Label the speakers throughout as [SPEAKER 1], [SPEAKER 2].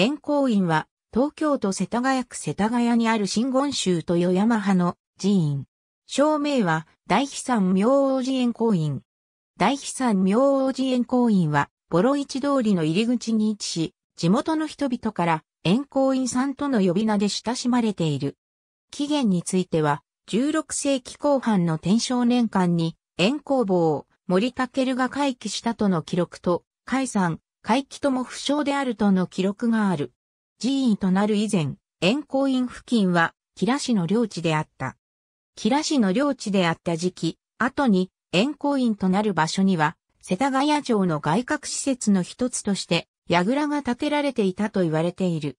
[SPEAKER 1] 円光院は、東京都世田谷区世田谷にある新言宗と与山派の寺院。正名は、大悲山明王寺円光院。大悲山明王寺円光院は、ボロ市通りの入り口に位置し、地元の人々から、円光院さんとの呼び名で親しまれている。起源については、16世紀後半の天正年間に、円光坊、森武が回帰したとの記録と、海山、回帰とも不詳であるとの記録がある。寺院となる以前、円光院付近は、吉良氏の領地であった。吉良氏の領地であった時期、後に、円光院となる場所には、世田谷城の外郭施設の一つとして、櫓が建てられていたと言われている。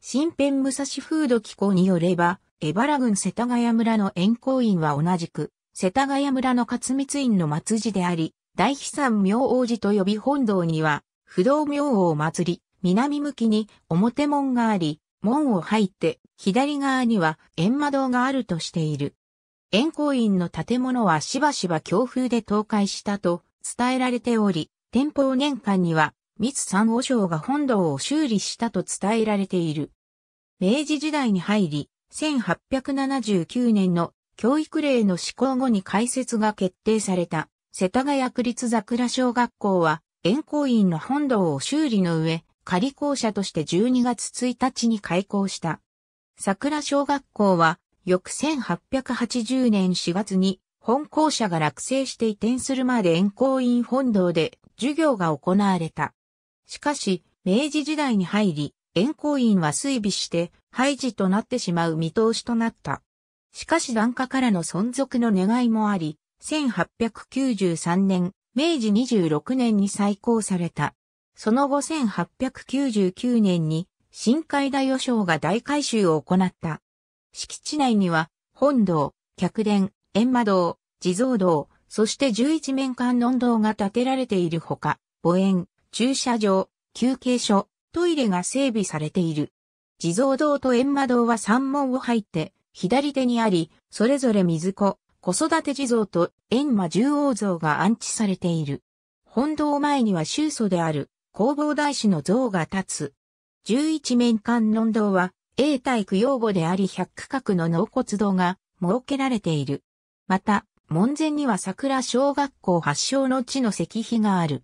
[SPEAKER 1] 新編武蔵風土機構によれば、江原郡世田谷村の円光院は同じく、世田谷村の勝光院の末寺であり、大悲惨明王寺と呼び本堂には、不動明王祭り、南向きに表門があり、門を入って左側には閻魔堂があるとしている。円光院の建物はしばしば強風で倒壊したと伝えられており、天保年間には三三和尚が本堂を修理したと伝えられている。明治時代に入り、1879年の教育令の施行後に開設が決定された世田谷区立桜小学校は円光院の本堂を修理の上、仮校舎として12月1日に開校した。桜小学校は、翌1880年4月に、本校舎が落成して移転するまで円光院本堂で授業が行われた。しかし、明治時代に入り、円光院は衰微して、廃寺となってしまう見通しとなった。しかし段下からの存続の願いもあり、1893年、明治26年に再興された。その後1899年に深海大予想が大改修を行った。敷地内には本堂、客殿、閻魔堂、地蔵堂、そして十一面観音堂が建てられているほか、墓園、駐車場、休憩所、トイレが整備されている。地蔵堂と閻魔堂は三門を入って左手にあり、それぞれ水子、子育て地蔵と閻魔十王像が安置されている。本堂前には宗祖である弘法大師の像が立つ。十一面観音堂は永代供養墓であり百区画の納骨堂が設けられている。また、門前には桜小学校発祥の地の石碑がある。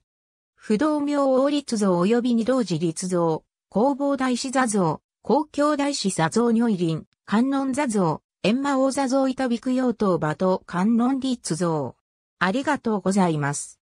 [SPEAKER 1] 不動明王立像及び二道寺立像、弘法大師座像、公共大師座像如意林、観音座像、閻魔王座像いたびく用途馬と観音立像。ありがとうございます。